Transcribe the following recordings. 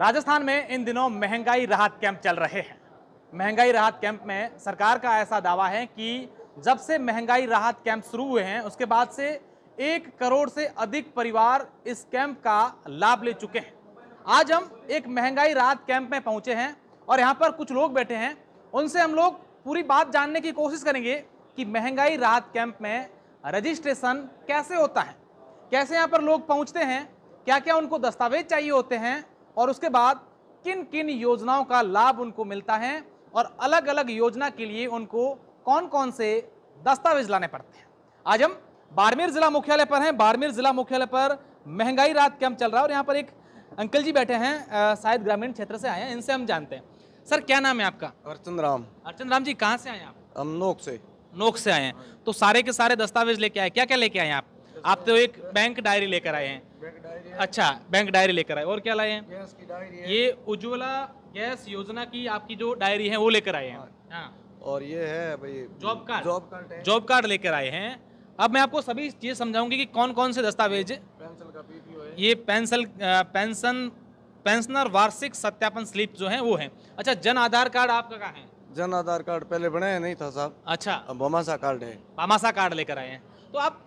राजस्थान में इन दिनों महंगाई राहत कैंप चल रहे हैं महंगाई राहत कैंप में सरकार का ऐसा दावा है कि जब से महंगाई राहत कैंप शुरू हुए हैं उसके बाद से एक करोड़ से अधिक परिवार इस कैंप का लाभ ले चुके हैं आज हम एक महंगाई राहत कैंप में पहुंचे हैं और यहाँ पर कुछ लोग बैठे हैं उनसे हम लोग पूरी बात जानने की कोशिश करेंगे कि महंगाई राहत कैंप में रजिस्ट्रेशन कैसे होता है कैसे यहाँ पर लोग पहुँचते हैं क्या क्या उनको दस्तावेज चाहिए होते हैं और उसके बाद किन किन योजनाओं का लाभ उनको मिलता है और अलग अलग योजना के लिए उनको कौन कौन से दस्तावेज लाने पड़ते हैं आज हम बाड़मेर जिला मुख्यालय पर हैं बाड़मेर जिला मुख्यालय पर महंगाई रात कैंप चल रहा है और यहाँ पर एक अंकल जी बैठे हैं शायद ग्रामीण क्षेत्र से आए हैं इनसे हम जानते हैं सर क्या नाम है आपका अर्चन राम अर्चन राम जी कहाँ से आए आप हम नोक से नोक से आए हैं तो सारे के सारे दस्तावेज लेके आए क्या क्या लेके आए आप आप तो एक बैंक डायरी लेकर आए हैं अच्छा बैंक डायरी लेकर आए और क्या लाए हैं गैस की डायरी है। ये उज्ज्वला गैस योजना की आपकी जो डायरी है वो लेकर आए हैं हाँ। हाँ। और ये है भाई job card job card job card लेकर आए हैं अब मैं आपको सभी चीज़ समझाऊंगी कि कौन कौन से दस्तावेज का है ये पेंशन पेंशन पेंशनर वार्षिक सत्यापन स्लिप जो है वो है अच्छा जन आधार कार्ड आपका कहाँ है जन आधार कार्ड पहले बनाया नहीं था साहब अच्छा बामासा कार्ड है बामासा कार्ड लेकर आए हैं तो आप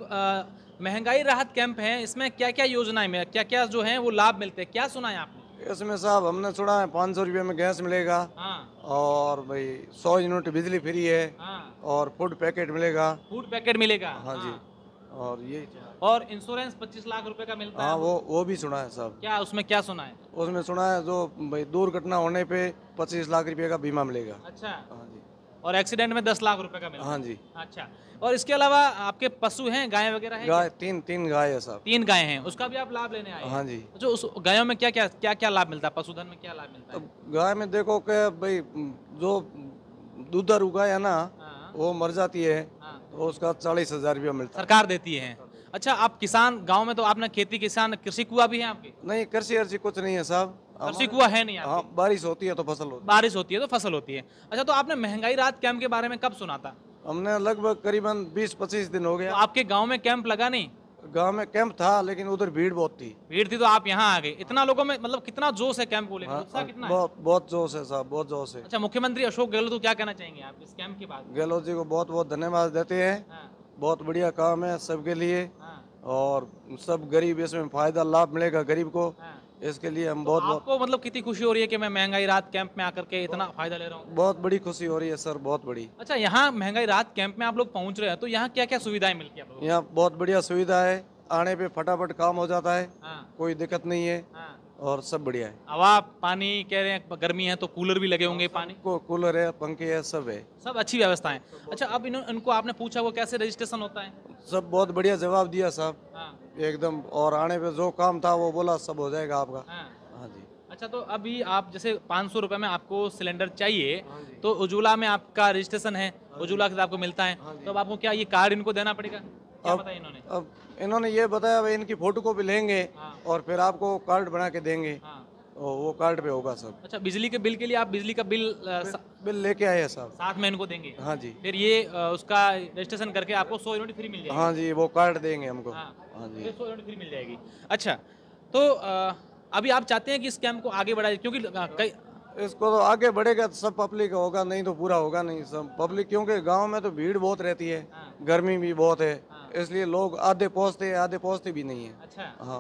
महंगाई राहत कैंप है इसमें क्या क्या योजनाएं में क्या क्या जो है वो लाभ मिलते हैं क्या सुना है आपने इसमें साहब हमने सुना है पाँच सौ रुपये में गैस मिलेगा हाँ। और भाई सौ यूनिट बिजली फ्री है हाँ। और फूड पैकेट मिलेगा फूड पैकेट मिलेगा हाँ, जी हाँ। और ये और इंश्योरेंस पच्चीस लाख रुपए का मिलता हाँ, है वो वो भी सुना है साहब क्या उसमें क्या सुना है उसमें सुना है जो भाई दुर्घटना होने पे पच्चीस लाख रुपए का बीमा मिलेगा अच्छा और एक्सीडेंट में दस लाख रुपए का मिला हाँ जी अच्छा और इसके अलावा आपके पशु हैं गाय वगैरह हैं गाय तीन तीन गाय है साहब तीन गाय हैं उसका भी आप लाभ लेने आए हाँ जी जो अच्छा, उस गायों में क्या क्या क्या क्या लाभ मिलता है पशुधन में क्या लाभ मिलता है गाय में देखो के भाई जो दूध गाय है ना हाँ। वो मर जाती है हाँ। तो उसका चालीस हजार रुपया मिलता है सरकार देती है अच्छा आप किसान गांव में तो आपने खेती किसान कृषि कुआ भी है आपके नहीं कृषि अर्जी कुछ नहीं है साहब नरसिकुआ हाँ, हाँ। है नहीं हाँ बारिश होती है तो फसल होती है बारिश होती है तो फसल होती है अच्छा तो आपने महंगाई रात कैंप के बारे में कब सुना था हमने लगभग करीबन 20-25 दिन हो गया तो आपके गांव में कैंप लगा नहीं गांव में कैंप था लेकिन उधर भीड़ बहुत थी भीड़ थी तो आप यहाँ आ गए इतना लोगों में मतलब कितना जोश है कैंप को लेकर हाँ, बहुत जोश है साहब बहुत जोश है अच्छा मुख्यमंत्री अशोक गहलोत को क्या कहना चाहेंगे आप इस कैंप के बाद गहलोत जी को बहुत बहुत धन्यवाद देते हैं बहुत बढ़िया काम है सबके लिए और सब गरीब इसमें फायदा लाभ मिलेगा गरीब को इसके लिए हम तो बहुत तो आपको मतलब कितनी खुशी हो रही है कि मैं महंगाई रात कैंप में आकर के इतना फायदा ले रहा हूँ बहुत बड़ी खुशी हो रही है सर बहुत बड़ी अच्छा यहाँ महंगाई रात कैंप में आप लोग पहुँच रहे हैं तो यहाँ क्या क्या सुविधाएं मिलती है यहाँ बहुत बढ़िया सुविधा है आने पे फटाफट काम हो जाता है हाँ। कोई दिक्कत नहीं है हाँ। और सब बढ़िया है हवा पानी कह रहे हैं गर्मी है तो कूलर भी लगे होंगे पानी को कूलर है पंखे है सब है सब अच्छी व्यवस्था है अच्छा अब इनको आपने पूछा वो कैसे रजिस्ट्रेशन होता है सब बहुत बढ़िया जवाब दिया साहब हाँ। एकदम और आने पे जो काम था वो बोला सब हो जाएगा आपका हाँ, हाँ जी अच्छा तो अभी आप जैसे पाँच सौ रुपये में आपको सिलेंडर चाहिए हाँ तो उजुला में आपका रजिस्ट्रेशन है हाँ उजुला के आपको मिलता है हाँ तो अब आपको क्या ये कार्ड इनको देना पड़ेगा अब इन्होंने अब इन्होंने ये बताया भाई इनकी फोटो को भी लेंगे हाँ। और फिर आपको कार्ड बना के देंगे हाँ। वो कार्ड पे होगा सब अच्छा बिजली के बिल के लिए आप बिजली का बिल आ, सा... बिल लेके आए हैं साहब साथ में इनको देंगे हाँ जी फिर ये आ, उसका रजिस्ट्रेशन करके आपको सौ यूनिट फ्री मिल जाएगी हाँ जी वो कार्ड देंगे हमको हाँ, हाँ जी सौ यूनिट फ्री मिल जाएगी अच्छा तो आ, अभी आप चाहते हैं कि स्कैम को आगे बढ़ाए क्योंकि कई इसको तो आगे बढ़ेगा तो सब पब्लिक होगा नहीं तो पूरा होगा नहीं सब पब्लिक क्योंकि गांव में तो भीड़ बहुत रहती है हाँ। गर्मी भी बहुत है हाँ। इसलिए लोग आधे पहुंचते आधे पहुंचते भी नहीं है अच्छा हाँ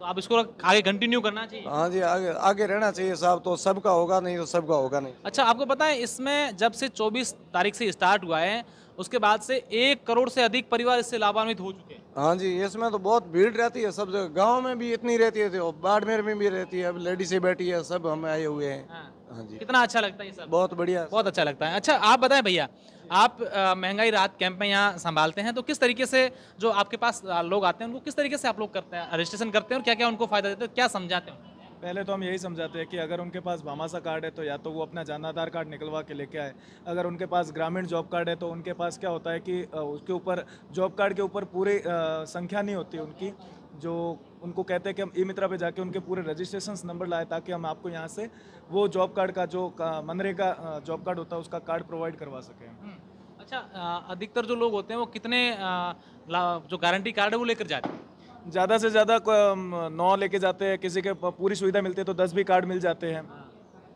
तो आप इसको आगे कंटिन्यू करना चाहिए हाँ जी आगे आगे रहना चाहिए साहब तो सबका होगा नहीं तो सबका होगा नहीं अच्छा आपको पता है इसमें जब से 24 तारीख से स्टार्ट हुआ है उसके बाद से एक करोड़ से अधिक परिवार इससे लाभान्वित हो चुके हैं हाँ जी इसमें तो बहुत भीड़ रहती है सब जगह गाँव में भी इतनी रहती है बाड़मेर में भी रहती है अब लेडीज बैठी है सब हम आए हुए हैं हाँ।, हाँ जी कितना अच्छा लगता है ये सब बहुत बढ़िया बहुत अच्छा लगता है अच्छा आप बताएं भैया आप महंगाई राहत कैंप में यहाँ संभालते हैं तो किस तरीके से जो आपके पास लोग आते हैं उनको किस तरीके से आप लोग करते हैं रजिस्ट्रेशन करते हैं और क्या क्या उनको फ़ायदा देते हैं क्या समझाते हैं पहले तो हम यही समझाते हैं कि अगर उनके पास भामासा कार्ड है तो या तो वो अपना जान आधार कार्ड निकलवा के लेके आए अगर उनके पास ग्रामीण जॉब कार्ड है तो उनके पास क्या होता है कि उसके ऊपर जॉब कार्ड के ऊपर पूरी संख्या नहीं होती उनकी जो उनको कहते हैं कि हम ई मित्रा पे जाके उनके पूरे रजिस्ट्रेशन नंबर लाए ताकि हम आपको यहाँ से वो जॉब कार्ड का जो मनरेगा जॉब कार्ड होता है उसका कार्ड प्रोवाइड करवा सकें हम्म। अच्छा अधिकतर जो लोग होते हैं वो कितने जो गारंटी कार्ड है वो लेकर जाते हैं ज़्यादा से ज़्यादा नौ लेके जाते हैं किसी के पूरी सुविधा मिलती है तो दस भी कार्ड मिल जाते हैं हाँ।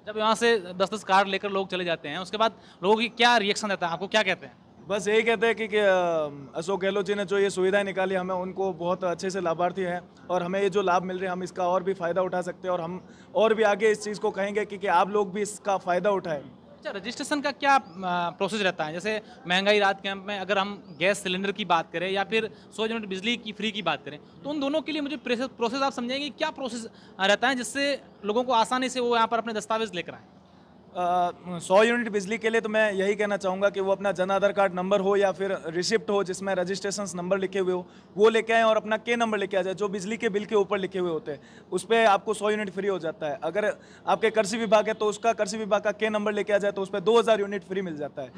जब यहाँ से दस दस कार्ड लेकर लोग चले जाते हैं उसके बाद लोगों की क्या रिएक्शन रहता है आपको क्या कहते हैं बस यही कहते हैं कि, कि अशोक गहलोत जी ने जो ये सुविधाएं निकाली हमें उनको बहुत अच्छे से लाभार्थी हैं और हमें ये जो लाभ मिल रहे हैं हम इसका और भी फ़ायदा उठा सकते हैं और हम और भी आगे इस चीज़ को कहेंगे कि, कि आप लोग भी इसका फ़ायदा उठाएं अच्छा रजिस्ट्रेशन का क्या प्रोसेस रहता है जैसे महंगाई रात कैंप में अगर हम गैस सिलेंडर की बात करें या फिर सौ यूनिट बिजली की फ्री की बात करें तो उन दोनों के लिए मुझे प्रोसेस आप समझाएंगे क्या प्रोसेस रहता है जिससे लोगों को आसानी से वो यहाँ पर अपने दस्तावेज लेकर आएँ सौ यूनिट बिजली के लिए तो मैं यही कहना चाहूँगा कि वो अपना जन आधार कार्ड नंबर हो या फिर रिसिप्ट हो जिसमें रजिस्ट्रेशन नंबर लिखे हुए हो वो लेके आएँ और अपना के नंबर लेके आ जाए जो बिजली के बिल के ऊपर लिखे हुए होते हैं उस पर आपको सौ यूनिट फ्री हो जाता है अगर आपके कृषि विभाग है तो उसका कृषि विभाग का के नंबर लेके आ जाए तो उस पर दो यूनिट फ्री मिल जाता है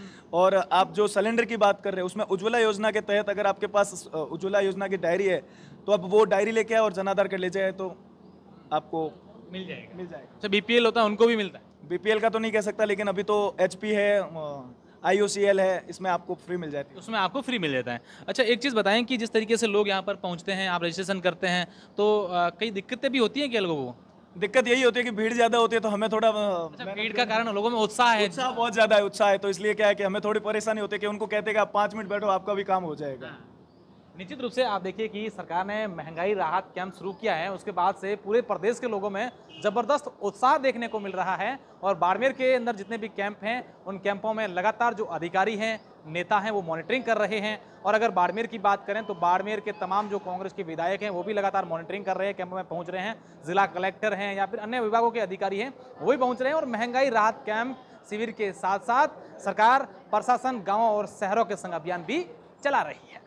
और आप जो सिलेंडर की बात कर रहे हैं उसमें उज्ज्वला योजना के तहत अगर आपके पास उज्ज्वला योजना की डायरी है तो आप वो डायरी लेके आए और जन आधार कार्ड ले जाए तो आपको मिल जाएगा मिल जाएगा अच्छा बी होता है उनको भी मिलता है बीपीएल का तो नहीं कह सकता लेकिन अभी तो एच है आई है इसमें आपको फ्री मिल जाती है उसमें आपको फ्री मिल जाता है अच्छा एक चीज़ बताएं कि जिस तरीके से लोग यहाँ पर पहुँचते हैं आप रजिस्ट्रेशन करते हैं तो कई दिक्कतें भी होती हैं क्या लोगों को दिक्कत यही होती है कि भीड़ ज्यादा होती है तो हमें थोड़ा अच्छा, भीड़ का कारण लोगों में उत्साह है उत्साह बहुत ज्यादा है उत्साह है तो इसलिए क्या है कि हमें थोड़ी परेशानी होती है कि उनको कहते हैं कि आप पाँच मिनट बैठो आपका भी काम हो जाएगा हाँ। निश्चित रूप से आप देखिए कि सरकार ने महंगाई राहत कैंप शुरू किया है उसके बाद से पूरे प्रदेश के लोगों में ज़बरदस्त उत्साह देखने को मिल रहा है और बाड़मेर के अंदर जितने भी कैंप हैं उन कैंपों में लगातार जो अधिकारी हैं नेता हैं वो मॉनिटरिंग कर रहे हैं और अगर बाड़मेर की बात करें तो बाड़मेर के तमाम जो कांग्रेस के विधायक हैं वो भी लगातार मॉनिटरिंग कर रहे हैं कैंप में पहुँच रहे हैं जिला कलेक्टर हैं या फिर अन्य विभागों के अधिकारी हैं वो भी पहुँच रहे हैं और महंगाई राहत कैंप शिविर के साथ साथ सरकार प्रशासन गाँव और शहरों के संग अभियान भी चला रही है